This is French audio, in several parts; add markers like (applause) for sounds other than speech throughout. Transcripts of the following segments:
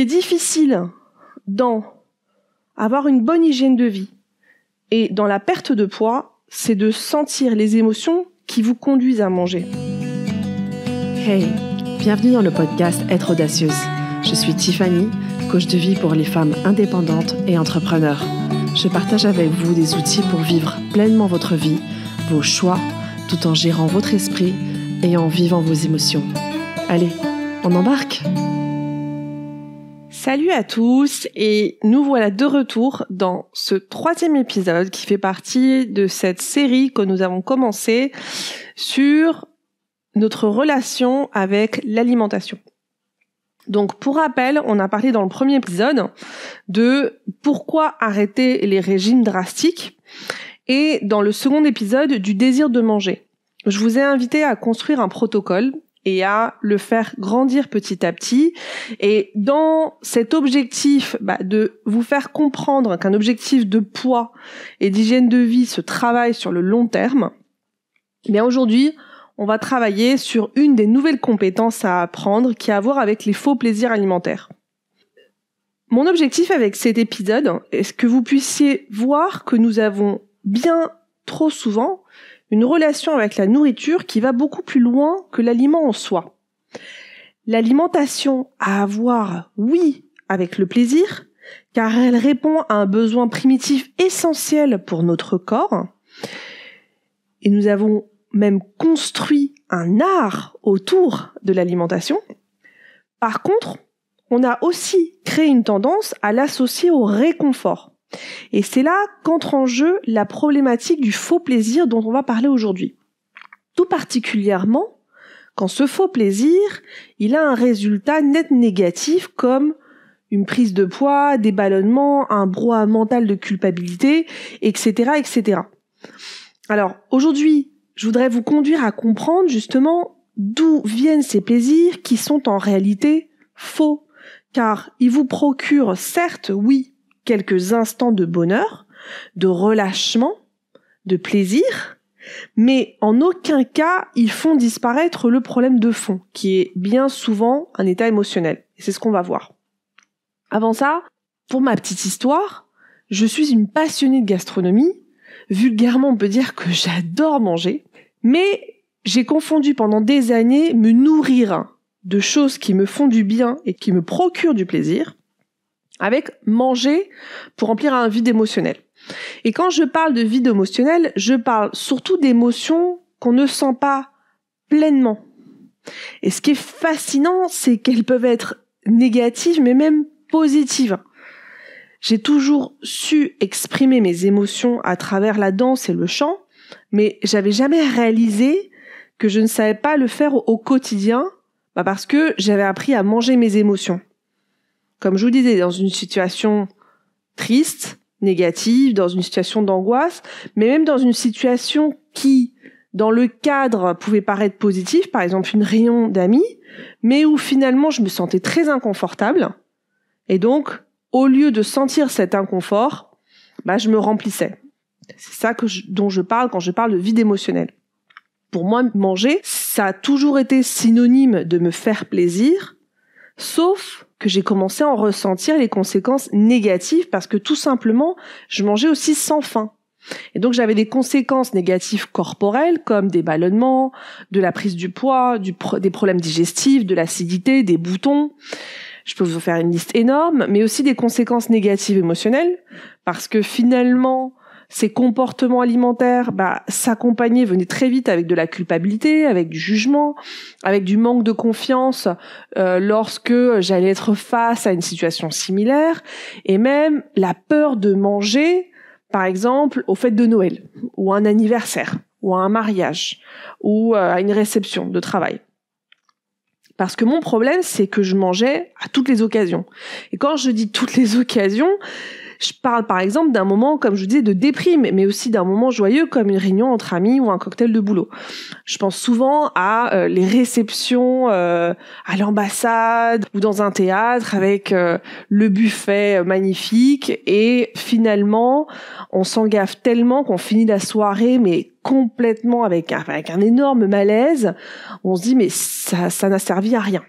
est difficile dans avoir une bonne hygiène de vie et dans la perte de poids, c'est de sentir les émotions qui vous conduisent à manger. Hey, bienvenue dans le podcast Être audacieuse. Je suis Tiffany, coach de vie pour les femmes indépendantes et entrepreneurs. Je partage avec vous des outils pour vivre pleinement votre vie, vos choix, tout en gérant votre esprit et en vivant vos émotions. Allez, on embarque Salut à tous et nous voilà de retour dans ce troisième épisode qui fait partie de cette série que nous avons commencé sur notre relation avec l'alimentation. Donc pour rappel, on a parlé dans le premier épisode de pourquoi arrêter les régimes drastiques et dans le second épisode du désir de manger. Je vous ai invité à construire un protocole et à le faire grandir petit à petit. Et dans cet objectif bah, de vous faire comprendre qu'un objectif de poids et d'hygiène de vie se travaille sur le long terme, eh bien aujourd'hui, on va travailler sur une des nouvelles compétences à apprendre qui a à voir avec les faux plaisirs alimentaires. Mon objectif avec cet épisode est que vous puissiez voir que nous avons bien trop souvent une relation avec la nourriture qui va beaucoup plus loin que l'aliment en soi. L'alimentation a à voir, oui, avec le plaisir, car elle répond à un besoin primitif essentiel pour notre corps, et nous avons même construit un art autour de l'alimentation. Par contre, on a aussi créé une tendance à l'associer au réconfort. Et c'est là qu'entre en jeu la problématique du faux plaisir dont on va parler aujourd'hui. Tout particulièrement quand ce faux plaisir, il a un résultat net négatif comme une prise de poids, des ballonnements, un brouhaha mental de culpabilité, etc., etc. Alors, aujourd'hui, je voudrais vous conduire à comprendre justement d'où viennent ces plaisirs qui sont en réalité faux, car ils vous procurent certes, oui, quelques instants de bonheur, de relâchement, de plaisir, mais en aucun cas ils font disparaître le problème de fond, qui est bien souvent un état émotionnel. c'est ce qu'on va voir. Avant ça, pour ma petite histoire, je suis une passionnée de gastronomie. Vulgairement, on peut dire que j'adore manger, mais j'ai confondu pendant des années me nourrir de choses qui me font du bien et qui me procurent du plaisir avec manger pour remplir un vide émotionnel. Et quand je parle de vide émotionnel, je parle surtout d'émotions qu'on ne sent pas pleinement. Et ce qui est fascinant, c'est qu'elles peuvent être négatives, mais même positives. J'ai toujours su exprimer mes émotions à travers la danse et le chant, mais j'avais jamais réalisé que je ne savais pas le faire au quotidien, bah parce que j'avais appris à manger mes émotions comme je vous disais, dans une situation triste, négative, dans une situation d'angoisse, mais même dans une situation qui, dans le cadre, pouvait paraître positive, par exemple une réunion d'amis, mais où finalement je me sentais très inconfortable. Et donc, au lieu de sentir cet inconfort, bah, je me remplissais. C'est ça que dont je parle quand je parle de vide émotionnel. Pour moi, manger, ça a toujours été synonyme de me faire plaisir, sauf que j'ai commencé à en ressentir les conséquences négatives parce que tout simplement, je mangeais aussi sans faim. Et donc j'avais des conséquences négatives corporelles comme des ballonnements, de la prise du poids, des problèmes digestifs, de l'acidité, des boutons. Je peux vous faire une liste énorme, mais aussi des conséquences négatives émotionnelles parce que finalement ces comportements alimentaires bah, s'accompagnaient, très vite avec de la culpabilité, avec du jugement, avec du manque de confiance euh, lorsque j'allais être face à une situation similaire, et même la peur de manger, par exemple, au fêtes de Noël, ou à un anniversaire, ou à un mariage, ou euh, à une réception de travail. Parce que mon problème, c'est que je mangeais à toutes les occasions. Et quand je dis toutes les occasions, je parle par exemple d'un moment, comme je vous disais, de déprime, mais aussi d'un moment joyeux comme une réunion entre amis ou un cocktail de boulot. Je pense souvent à euh, les réceptions euh, à l'ambassade ou dans un théâtre avec euh, le buffet magnifique et finalement on s'engaffe tellement qu'on finit la soirée mais complètement avec, avec un énorme malaise. On se dit mais ça, ça n'a servi à rien.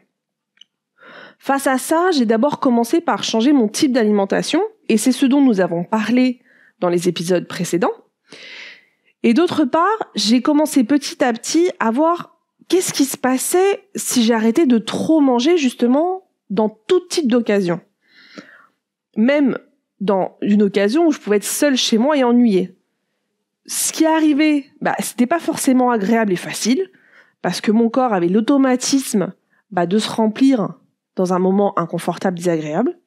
Face à ça, j'ai d'abord commencé par changer mon type d'alimentation et c'est ce dont nous avons parlé dans les épisodes précédents. Et d'autre part, j'ai commencé petit à petit à voir qu'est-ce qui se passait si j'arrêtais de trop manger justement dans tout type d'occasion. Même dans une occasion où je pouvais être seule chez moi et ennuyée. Ce qui arrivait, bah, c'était pas forcément agréable et facile, parce que mon corps avait l'automatisme bah, de se remplir dans un moment inconfortable, désagréable.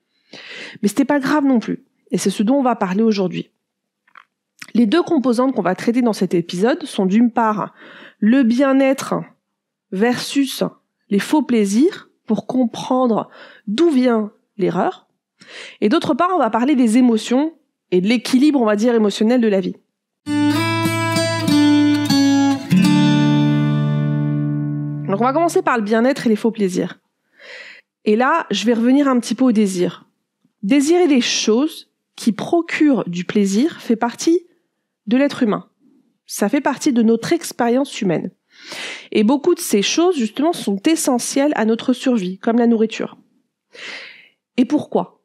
Mais ce n'était pas grave non plus. Et c'est ce dont on va parler aujourd'hui. Les deux composantes qu'on va traiter dans cet épisode sont d'une part le bien-être versus les faux plaisirs pour comprendre d'où vient l'erreur. Et d'autre part, on va parler des émotions et de l'équilibre, on va dire, émotionnel de la vie. Donc on va commencer par le bien-être et les faux plaisirs. Et là, je vais revenir un petit peu au désir. Désirer des choses qui procurent du plaisir fait partie de l'être humain. Ça fait partie de notre expérience humaine. Et beaucoup de ces choses, justement, sont essentielles à notre survie, comme la nourriture. Et pourquoi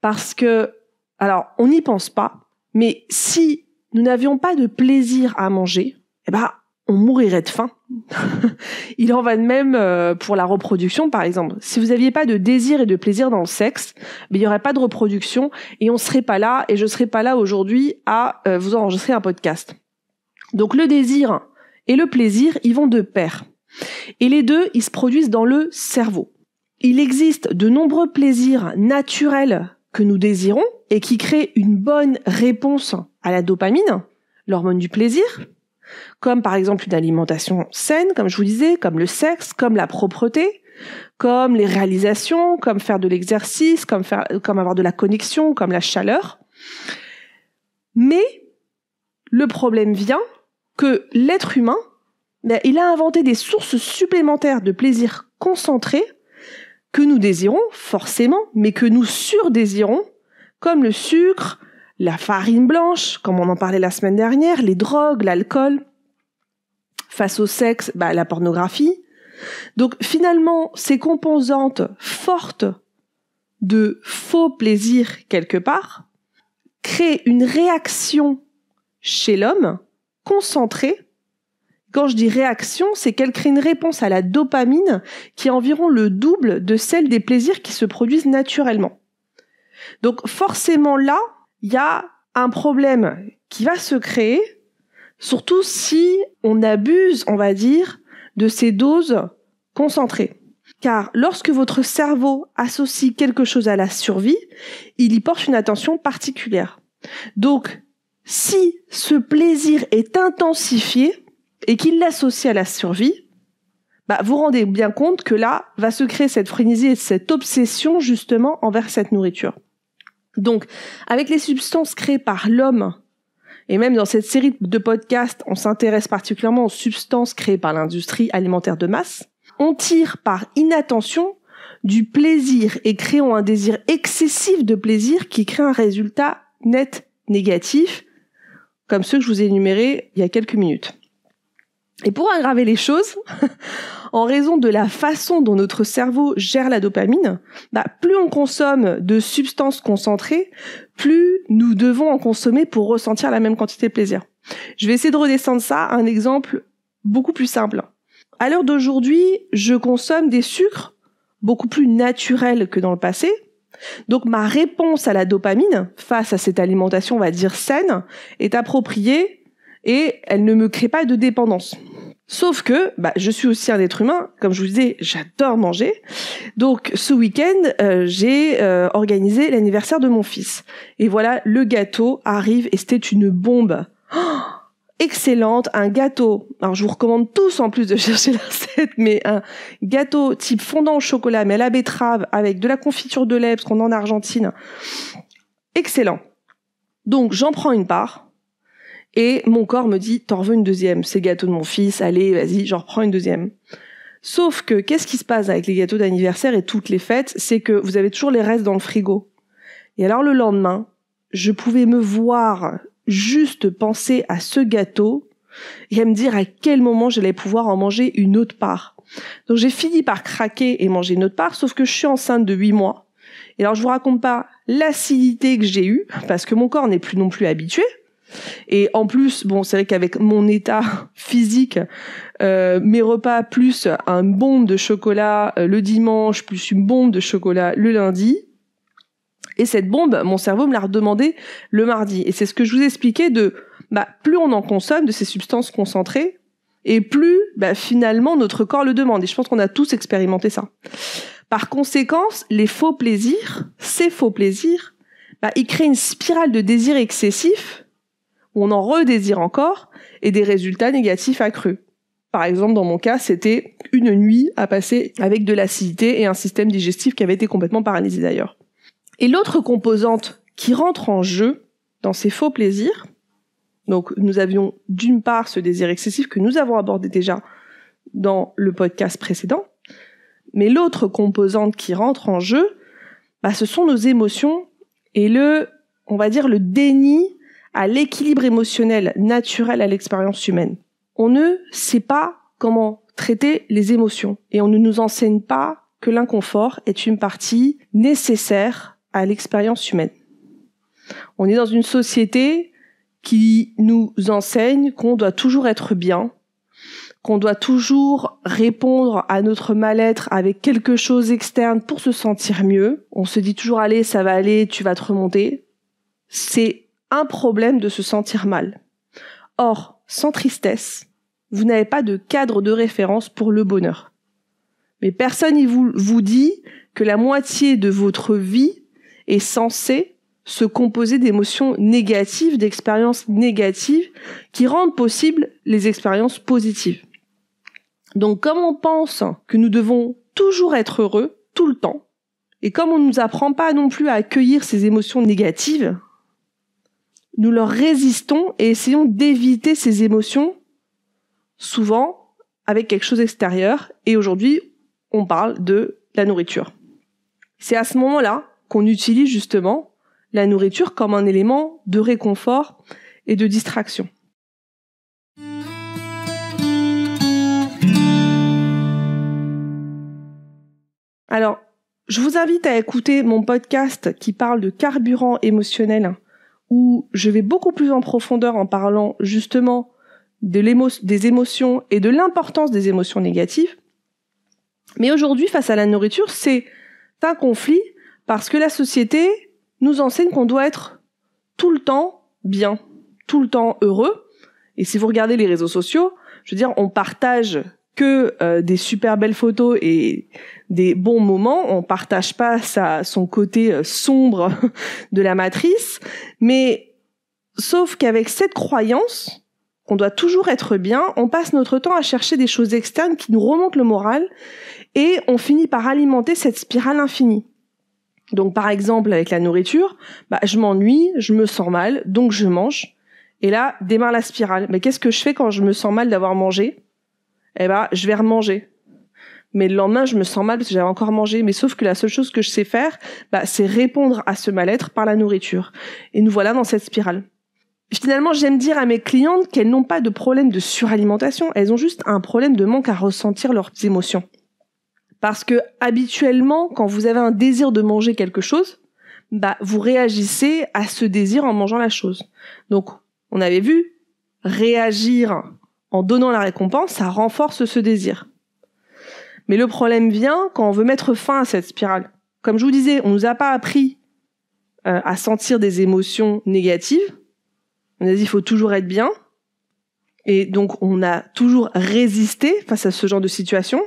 Parce que, alors, on n'y pense pas, mais si nous n'avions pas de plaisir à manger, eh ben, on mourirait de faim. (laughs) Il en va de même euh, pour la reproduction, par exemple. Si vous n'aviez pas de désir et de plaisir dans le sexe, ben, il n'y aurait pas de reproduction et on ne serait pas là et je serais pas là aujourd'hui à euh, vous enregistrer un podcast. Donc le désir et le plaisir, ils vont de pair. Et les deux, ils se produisent dans le cerveau. Il existe de nombreux plaisirs naturels que nous désirons et qui créent une bonne réponse à la dopamine, l'hormone du plaisir, comme par exemple une alimentation saine, comme je vous disais, comme le sexe, comme la propreté, comme les réalisations, comme faire de l'exercice, comme, avoir de la connexion, comme la chaleur. Mais le problème vient que l'être humain, ben, il a inventé des sources supplémentaires de plaisir concentré que nous désirons forcément, mais que nous surdésirons, comme le sucre, la farine blanche, comme on en parlait la semaine dernière, les drogues, l'alcool. Face au sexe, bah, la pornographie. Donc finalement, ces composantes fortes de faux plaisir quelque part créent une réaction chez l'homme concentrée quand je dis réaction, c'est qu'elle crée une réponse à la dopamine qui est environ le double de celle des plaisirs qui se produisent naturellement. Donc forcément là, il y a un problème qui va se créer, surtout si on abuse, on va dire, de ces doses concentrées. Car lorsque votre cerveau associe quelque chose à la survie, il y porte une attention particulière. Donc, si ce plaisir est intensifié et qu'il l'associe à la survie, bah, vous rendez bien compte que là va se créer cette frénésie et cette obsession justement envers cette nourriture. Donc, avec les substances créées par l'homme, et même dans cette série de podcasts, on s'intéresse particulièrement aux substances créées par l'industrie alimentaire de masse, on tire par inattention du plaisir et créons un désir excessif de plaisir qui crée un résultat net négatif, comme ceux que je vous ai énumérés il y a quelques minutes. Et pour aggraver les choses, (laughs) en raison de la façon dont notre cerveau gère la dopamine, bah, plus on consomme de substances concentrées, plus nous devons en consommer pour ressentir la même quantité de plaisir. Je vais essayer de redescendre ça à un exemple beaucoup plus simple. À l'heure d'aujourd'hui, je consomme des sucres beaucoup plus naturels que dans le passé. Donc ma réponse à la dopamine face à cette alimentation, on va dire saine, est appropriée et elle ne me crée pas de dépendance. Sauf que bah, je suis aussi un être humain, comme je vous disais, j'adore manger. Donc ce week-end, euh, j'ai euh, organisé l'anniversaire de mon fils. Et voilà, le gâteau arrive et c'était une bombe. Oh, excellente, un gâteau. Alors je vous recommande tous en plus de (laughs) chercher la recette, mais un gâteau type fondant au chocolat, mais à la betterave, avec de la confiture de lait, parce qu'on est en Argentine. Excellent. Donc j'en prends une part et mon corps me dit, t'en veux une deuxième, c'est gâteau de mon fils, allez, vas-y, j'en reprends une deuxième. Sauf que, qu'est-ce qui se passe avec les gâteaux d'anniversaire et toutes les fêtes C'est que vous avez toujours les restes dans le frigo. Et alors le lendemain, je pouvais me voir juste penser à ce gâteau et à me dire à quel moment j'allais pouvoir en manger une autre part. Donc j'ai fini par craquer et manger une autre part, sauf que je suis enceinte de 8 mois. Et alors je vous raconte pas l'acidité que j'ai eue, parce que mon corps n'est plus non plus habitué, et en plus, bon, c'est vrai qu'avec mon état (laughs) physique, euh, mes repas plus un bombe de chocolat euh, le dimanche, plus une bombe de chocolat le lundi, et cette bombe, mon cerveau me l'a redemandé le mardi. Et c'est ce que je vous expliquais de, bah, plus on en consomme de ces substances concentrées, et plus, bah, finalement, notre corps le demande. Et je pense qu'on a tous expérimenté ça. Par conséquent, les faux plaisirs, ces faux plaisirs, bah, ils créent une spirale de désir excessif on en redésire encore et des résultats négatifs accrus. Par exemple, dans mon cas, c'était une nuit à passer avec de l'acidité et un système digestif qui avait été complètement paralysé d'ailleurs. Et l'autre composante qui rentre en jeu dans ces faux plaisirs, donc nous avions d'une part ce désir excessif que nous avons abordé déjà dans le podcast précédent, mais l'autre composante qui rentre en jeu, bah, ce sont nos émotions et le, on va dire, le déni à l'équilibre émotionnel naturel à l'expérience humaine. On ne sait pas comment traiter les émotions et on ne nous enseigne pas que l'inconfort est une partie nécessaire à l'expérience humaine. On est dans une société qui nous enseigne qu'on doit toujours être bien, qu'on doit toujours répondre à notre mal-être avec quelque chose externe pour se sentir mieux. On se dit toujours allez, ça va aller, tu vas te remonter. C'est un problème de se sentir mal. Or, sans tristesse, vous n'avez pas de cadre de référence pour le bonheur. Mais personne ne vous, dit que la moitié de votre vie est censée se composer d'émotions négatives, d'expériences négatives qui rendent possibles les expériences positives. Donc comme on pense que nous devons toujours être heureux, tout le temps, et comme on ne nous apprend pas non plus à accueillir ces émotions négatives, nous leur résistons et essayons d'éviter ces émotions, souvent avec quelque chose extérieur. Et aujourd'hui, on parle de la nourriture. C'est à ce moment-là qu'on utilise justement la nourriture comme un élément de réconfort et de distraction. Alors, je vous invite à écouter mon podcast qui parle de carburant émotionnel où je vais beaucoup plus en profondeur en parlant justement des émotions et de l'importance des émotions négatives. Mais aujourd'hui, face à la nourriture, c'est un conflit parce que la société nous enseigne qu'on doit être tout le temps bien, tout le temps heureux. Et si vous regardez les réseaux sociaux, je veux dire, on partage que euh, des super belles photos et des bons moments. On partage pas sa, son côté euh, sombre (laughs) de la matrice, mais sauf qu'avec cette croyance qu'on doit toujours être bien, on passe notre temps à chercher des choses externes qui nous remontent le moral et on finit par alimenter cette spirale infinie. Donc par exemple avec la nourriture, bah, je m'ennuie, je me sens mal, donc je mange. Et là démarre la spirale. Mais qu'est-ce que je fais quand je me sens mal d'avoir mangé eh ben, je vais remanger. Mais le lendemain, je me sens mal parce que j'avais encore mangé. Mais sauf que la seule chose que je sais faire, bah, c'est répondre à ce mal-être par la nourriture. Et nous voilà dans cette spirale. Finalement, j'aime dire à mes clientes qu'elles n'ont pas de problème de suralimentation, elles ont juste un problème de manque à ressentir leurs émotions. Parce que habituellement, quand vous avez un désir de manger quelque chose, bah, vous réagissez à ce désir en mangeant la chose. Donc, on avait vu réagir en donnant la récompense, ça renforce ce désir. Mais le problème vient quand on veut mettre fin à cette spirale. Comme je vous disais, on nous a pas appris euh, à sentir des émotions négatives. On a dit il faut toujours être bien. Et donc on a toujours résisté face à ce genre de situation.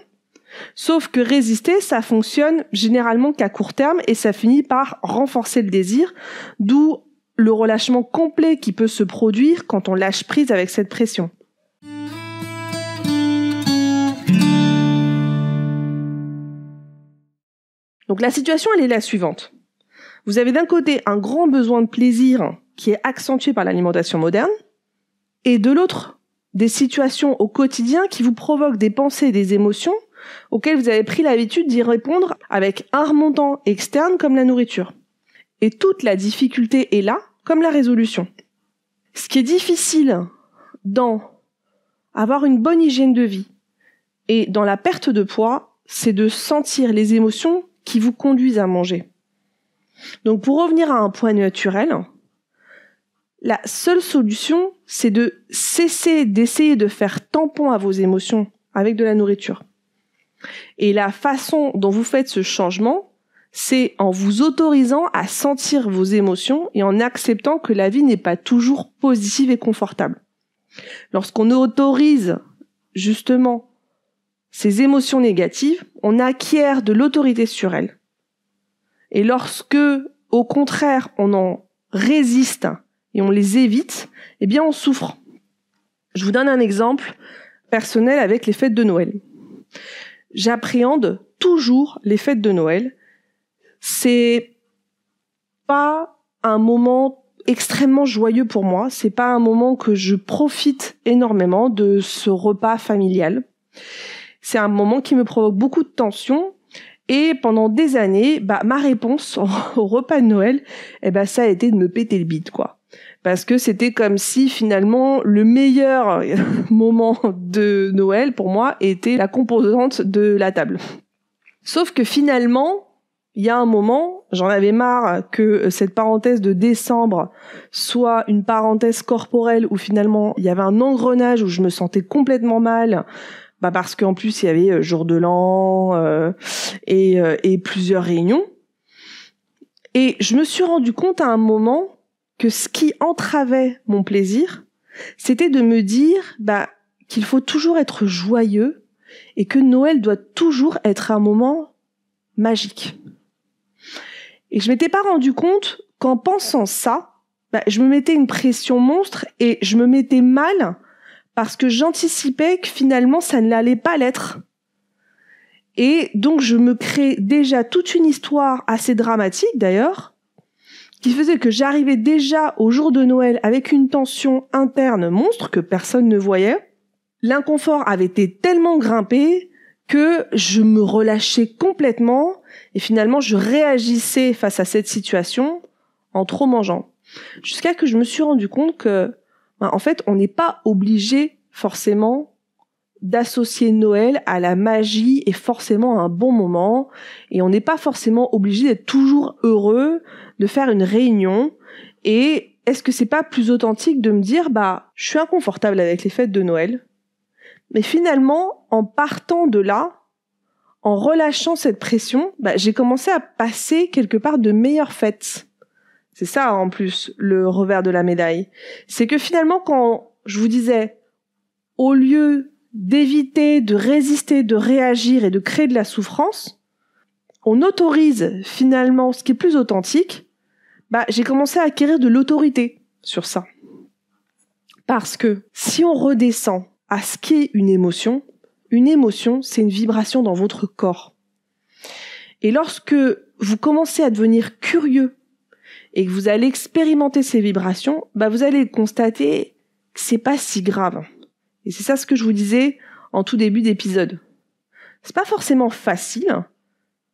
Sauf que résister, ça fonctionne généralement qu'à court terme et ça finit par renforcer le désir, d'où le relâchement complet qui peut se produire quand on lâche prise avec cette pression. Donc la situation, elle est la suivante. Vous avez d'un côté un grand besoin de plaisir qui est accentué par l'alimentation moderne, et de l'autre, des situations au quotidien qui vous provoquent des pensées et des émotions auxquelles vous avez pris l'habitude d'y répondre avec un remontant externe comme la nourriture. Et toute la difficulté est là, comme la résolution. Ce qui est difficile dans avoir une bonne hygiène de vie et dans la perte de poids, c'est de sentir les émotions qui vous conduisent à manger. Donc pour revenir à un point naturel, la seule solution, c'est de cesser d'essayer de faire tampon à vos émotions avec de la nourriture. Et la façon dont vous faites ce changement, c'est en vous autorisant à sentir vos émotions et en acceptant que la vie n'est pas toujours positive et confortable. Lorsqu'on autorise justement ces émotions négatives, on acquiert de l'autorité sur elles. Et lorsque, au contraire, on en résiste et on les évite, eh bien, on souffre. Je vous donne un exemple personnel avec les fêtes de Noël. J'appréhende toujours les fêtes de Noël. C'est pas un moment extrêmement joyeux pour moi. C'est pas un moment que je profite énormément de ce repas familial. C'est un moment qui me provoque beaucoup de tension. Et pendant des années, bah, ma réponse (laughs) au repas de Noël, eh ben ça a été de me péter le bide, quoi parce que c'était comme si finalement le meilleur (laughs) moment de Noël pour moi était la composante de la table. Sauf que finalement, il y a un moment, j'en avais marre que cette parenthèse de décembre soit une parenthèse corporelle où finalement il y avait un engrenage où je me sentais complètement mal, bah parce qu'en plus il y avait euh, jour de l'an euh, et, euh, et plusieurs réunions. Et je me suis rendu compte à un moment que ce qui entravait mon plaisir, c'était de me dire bah qu'il faut toujours être joyeux et que Noël doit toujours être un moment magique. Et je m'étais pas rendu compte qu'en pensant ça, bah, je me mettais une pression monstre et je me mettais mal parce que j'anticipais que finalement ça ne l'allait pas l'être. Et donc je me crée déjà toute une histoire assez dramatique d'ailleurs, qui faisait que j'arrivais déjà au jour de Noël avec une tension interne monstre que personne ne voyait. L'inconfort avait été tellement grimpé que je me relâchais complètement et finalement je réagissais face à cette situation en trop mangeant. Jusqu'à que je me suis rendu compte que, ben, en fait, on n'est pas obligé forcément d'associer Noël à la magie et forcément à un bon moment. Et on n'est pas forcément obligé d'être toujours heureux, de faire une réunion. Et est-ce que c'est pas plus authentique de me dire, bah, je suis inconfortable avec les fêtes de Noël. Mais finalement, en partant de là, en relâchant cette pression, bah, j'ai commencé à passer quelque part de meilleures fêtes. C'est ça, en plus, le revers de la médaille. C'est que finalement, quand je vous disais, au lieu d'éviter, de résister, de réagir et de créer de la souffrance, on autorise finalement ce qui est plus authentique, bah, j'ai commencé à acquérir de l'autorité sur ça. Parce que si on redescend à ce qu'est une émotion, une émotion, c'est une vibration dans votre corps. Et lorsque vous commencez à devenir curieux et que vous allez expérimenter ces vibrations, bah vous allez constater que c'est pas si grave. Et c'est ça ce que je vous disais en tout début d'épisode. C'est pas forcément facile, hein,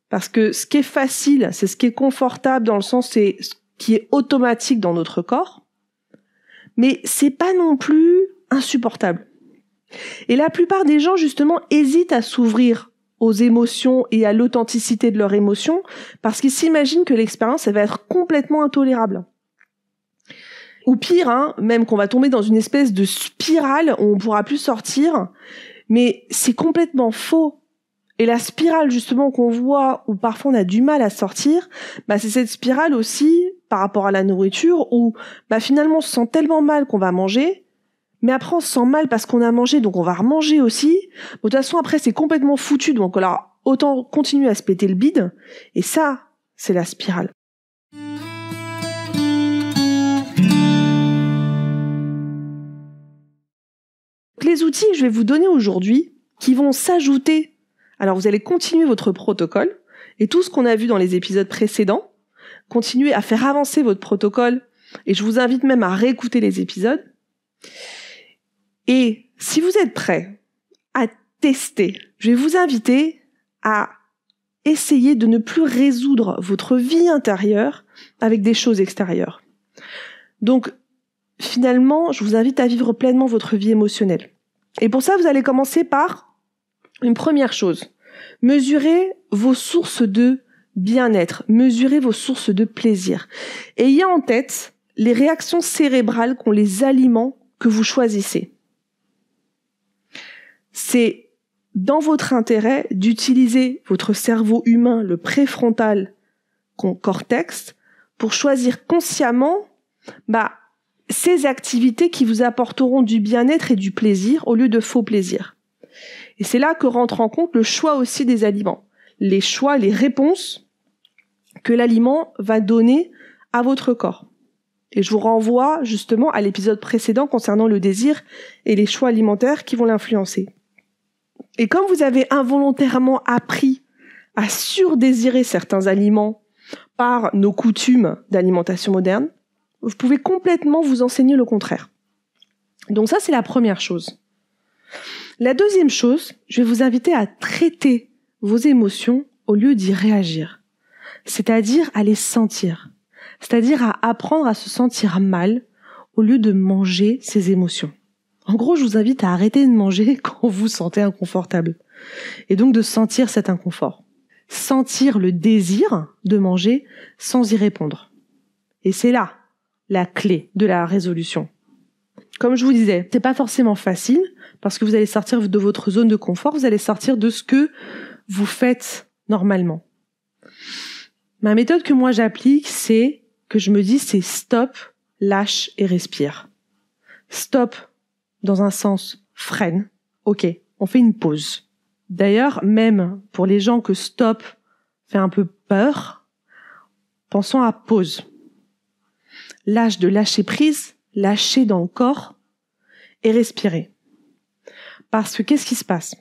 parce que ce qui est facile, c'est ce qui est confortable dans le sens c'est ce qui est automatique dans notre corps, mais c'est pas non plus insupportable. Et la plupart des gens justement hésitent à s'ouvrir aux émotions et à l'authenticité de leurs émotions parce qu'ils s'imaginent que l'expérience elle va être complètement intolérable ou pire, hein, même qu'on va tomber dans une espèce de spirale où on pourra plus sortir. Mais c'est complètement faux. Et la spirale justement qu'on voit où parfois on a du mal à sortir, bah c'est cette spirale aussi par rapport à la nourriture où bah finalement on se sent tellement mal qu'on va manger, mais après on se sent mal parce qu'on a mangé donc on va remanger aussi. de toute façon après c'est complètement foutu donc alors autant continuer à se péter le bide et ça c'est la spirale. les outils que je vais vous donner aujourd'hui, qui vont s'ajouter, alors vous allez continuer votre protocole, et tout ce qu'on a vu dans les épisodes précédents, continuez à faire avancer votre protocole, et je vous invite même à réécouter les épisodes. Et si vous êtes prêt à tester, je vais vous inviter à essayer de ne plus résoudre votre vie intérieure avec des choses extérieures. Donc, finalement, je vous invite à vivre pleinement votre vie émotionnelle. Et pour ça, vous allez commencer par une première chose. Mesurez vos sources de bien-être, mesurez vos sources de plaisir. Ayez en tête les réactions cérébrales qu'ont les aliments que vous choisissez. C'est dans votre intérêt d'utiliser votre cerveau humain, le préfrontal cortex, pour choisir consciemment bah, ces activités qui vous apporteront du bien-être et du plaisir au lieu de faux plaisirs. Et c'est là que rentre en compte le choix aussi des aliments, les choix, les réponses que l'aliment va donner à votre corps. Et je vous renvoie justement à l'épisode précédent concernant le désir et les choix alimentaires qui vont l'influencer. Et comme vous avez involontairement appris à surdésirer certains aliments par nos coutumes d'alimentation moderne, vous pouvez complètement vous enseigner le contraire. Donc ça, c'est la première chose. La deuxième chose, je vais vous inviter à traiter vos émotions au lieu d'y réagir. C'est-à-dire à les sentir. C'est-à-dire à apprendre à se sentir mal au lieu de manger ses émotions. En gros, je vous invite à arrêter de manger (laughs) quand vous sentez inconfortable. Et donc de sentir cet inconfort. Sentir le désir de manger sans y répondre. Et c'est là la clé de la résolution. Comme je vous disais, c'est pas forcément facile parce que vous allez sortir de votre zone de confort, vous allez sortir de ce que vous faites normalement. Ma méthode que moi j'applique, c'est que je me dis c'est stop, lâche et respire. Stop dans un sens freine. OK, on fait une pause. D'ailleurs, même pour les gens que stop fait un peu peur, pensons à pause. Lâche de lâcher prise, lâcher dans le corps et respirer. Parce que qu'est-ce qui se passe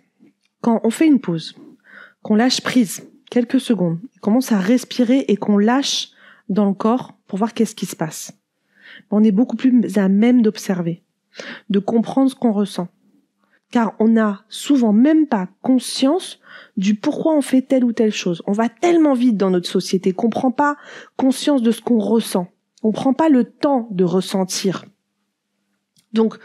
Quand on fait une pause, qu'on lâche prise quelques secondes, qu'on commence à respirer et qu'on lâche dans le corps pour voir qu'est-ce qui se passe. On est beaucoup plus à même d'observer, de comprendre ce qu'on ressent. Car on n'a souvent même pas conscience du pourquoi on fait telle ou telle chose. On va tellement vite dans notre société qu'on prend pas conscience de ce qu'on ressent. On ne prend pas le temps de ressentir. Donc,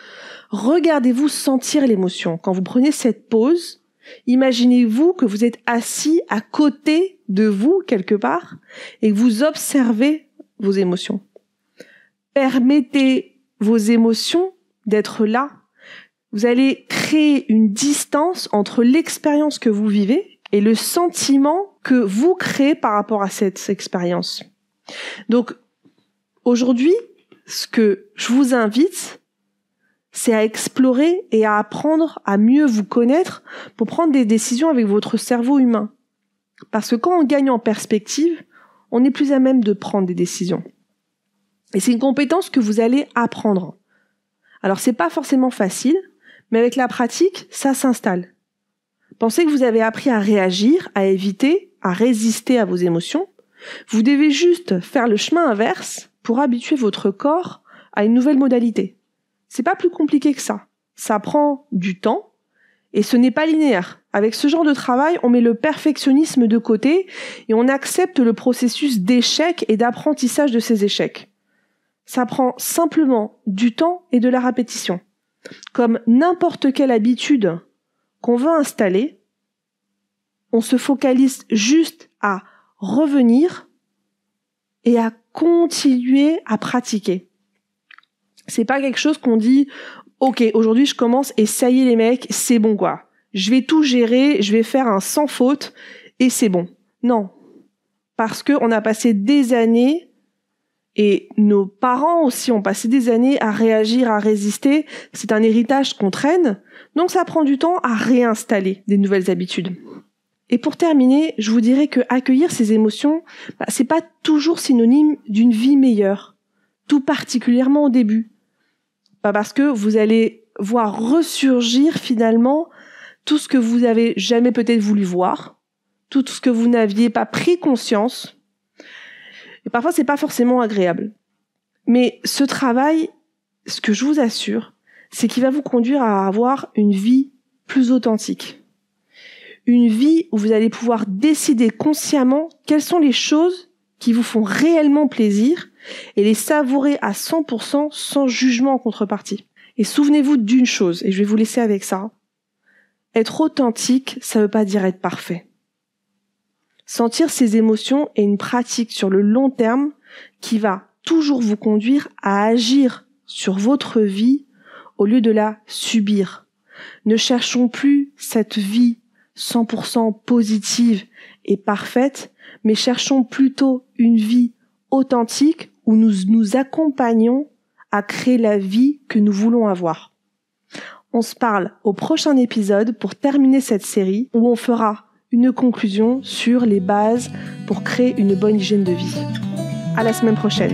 regardez-vous sentir l'émotion. Quand vous prenez cette pause, imaginez-vous que vous êtes assis à côté de vous quelque part et que vous observez vos émotions. Permettez vos émotions d'être là. Vous allez créer une distance entre l'expérience que vous vivez et le sentiment que vous créez par rapport à cette expérience. Donc, Aujourd'hui, ce que je vous invite, c'est à explorer et à apprendre à mieux vous connaître pour prendre des décisions avec votre cerveau humain. Parce que quand on gagne en perspective, on est plus à même de prendre des décisions. Et c'est une compétence que vous allez apprendre. Alors c'est pas forcément facile, mais avec la pratique, ça s'installe. Pensez que vous avez appris à réagir, à éviter, à résister à vos émotions. Vous devez juste faire le chemin inverse pour habituer votre corps à une nouvelle modalité. C'est pas plus compliqué que ça. Ça prend du temps et ce n'est pas linéaire. Avec ce genre de travail, on met le perfectionnisme de côté et on accepte le processus d'échec et d'apprentissage de ces échecs. Ça prend simplement du temps et de la répétition. Comme n'importe quelle habitude qu'on veut installer, on se focalise juste à revenir et à continuer à pratiquer. C'est pas quelque chose qu'on dit, ok, aujourd'hui je commence et ça y est les mecs, c'est bon quoi. Je vais tout gérer, je vais faire un sans faute et c'est bon. Non, parce que on a passé des années et nos parents aussi ont passé des années à réagir, à résister. C'est un héritage qu'on traîne, donc ça prend du temps à réinstaller des nouvelles habitudes. Et pour terminer, je vous dirais que accueillir ces émotions, bah, c'est pas toujours synonyme d'une vie meilleure, tout particulièrement au début. parce que vous allez voir ressurgir finalement tout ce que vous avez jamais peut-être voulu voir, tout ce que vous n'aviez pas pris conscience. Et parfois, c'est pas forcément agréable. Mais ce travail, ce que je vous assure, c'est qu'il va vous conduire à avoir une vie plus authentique une vie où vous allez pouvoir décider consciemment quelles sont les choses qui vous font réellement plaisir et les savourer à 100% sans jugement en contrepartie. Et souvenez-vous d'une chose, et je vais vous laisser avec ça. Être authentique, ça ne veut pas dire être parfait. Sentir ses émotions est une pratique sur le long terme qui va toujours vous conduire à agir sur votre vie au lieu de la subir. Ne cherchons plus cette vie 100% positive et parfaite, mais cherchons plutôt une vie authentique où nous nous accompagnons à créer la vie que nous voulons avoir. On se parle au prochain épisode pour terminer cette série où on fera une conclusion sur les bases pour créer une bonne hygiène de vie. À la semaine prochaine.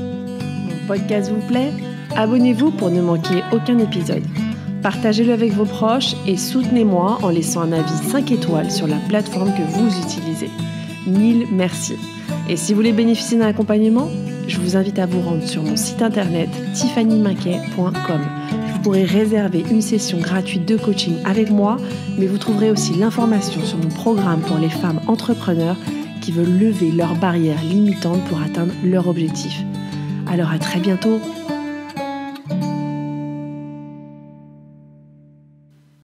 Mon podcast vous plaît Abonnez-vous pour ne manquer aucun épisode partagez-le avec vos proches et soutenez-moi en laissant un avis 5 étoiles sur la plateforme que vous utilisez. Mille merci. Et si vous voulez bénéficier d'un accompagnement, je vous invite à vous rendre sur mon site internet tiffanymaquet.com. Vous pourrez réserver une session gratuite de coaching avec moi, mais vous trouverez aussi l'information sur mon programme pour les femmes entrepreneurs qui veulent lever leurs barrières limitantes pour atteindre leur objectif. Alors à très bientôt